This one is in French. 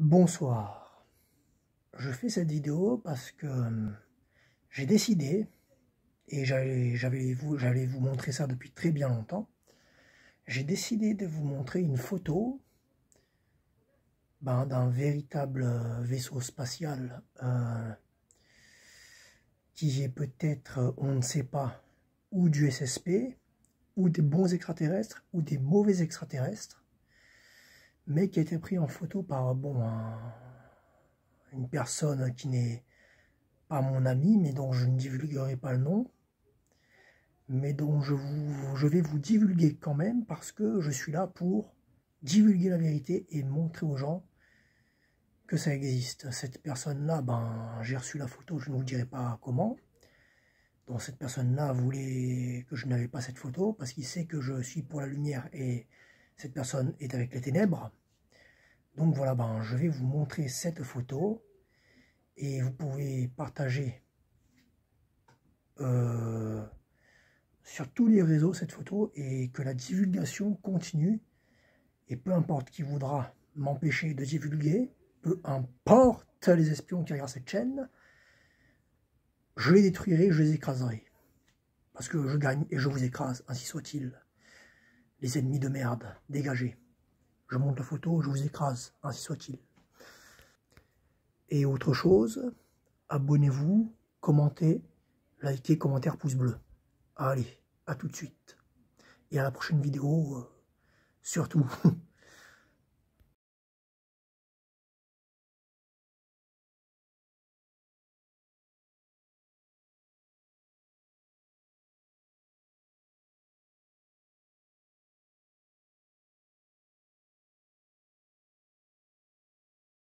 Bonsoir. Je fais cette vidéo parce que euh, j'ai décidé, et j'allais vous, montrer ça depuis très bien longtemps, j'ai décidé de vous montrer une photo ben, d'un véritable euh, vaisseau spatial euh, qui est peut-être, on ne sait pas, ou du SSP, ou des bons extraterrestres, ou des mauvais extraterrestres mais qui a été pris en photo par bon, une personne qui n'est pas mon ami, mais dont je ne divulguerai pas le nom, mais dont je, vous, je vais vous divulguer quand même parce que je suis là pour divulguer la vérité et montrer aux gens que ça existe. Cette personne-là, ben, j'ai reçu la photo, je ne vous dirai pas comment. Donc cette personne-là voulait que je n'avais pas cette photo parce qu'il sait que je suis pour la lumière et cette personne est avec les ténèbres. Donc voilà, ben, je vais vous montrer cette photo et vous pouvez partager euh, sur tous les réseaux cette photo et que la divulgation continue et peu importe qui voudra m'empêcher de divulguer, peu importe les espions qui regardent cette chaîne, je les détruirai, je les écraserai. Parce que je gagne et je vous écrase, ainsi soit-il. Les ennemis de merde, dégagés je monte la photo, je vous écrase, ainsi soit-il. Et autre chose, abonnez-vous, commentez, likez, commentaire, pouce bleu. Allez, à tout de suite. Et à la prochaine vidéo, euh, surtout.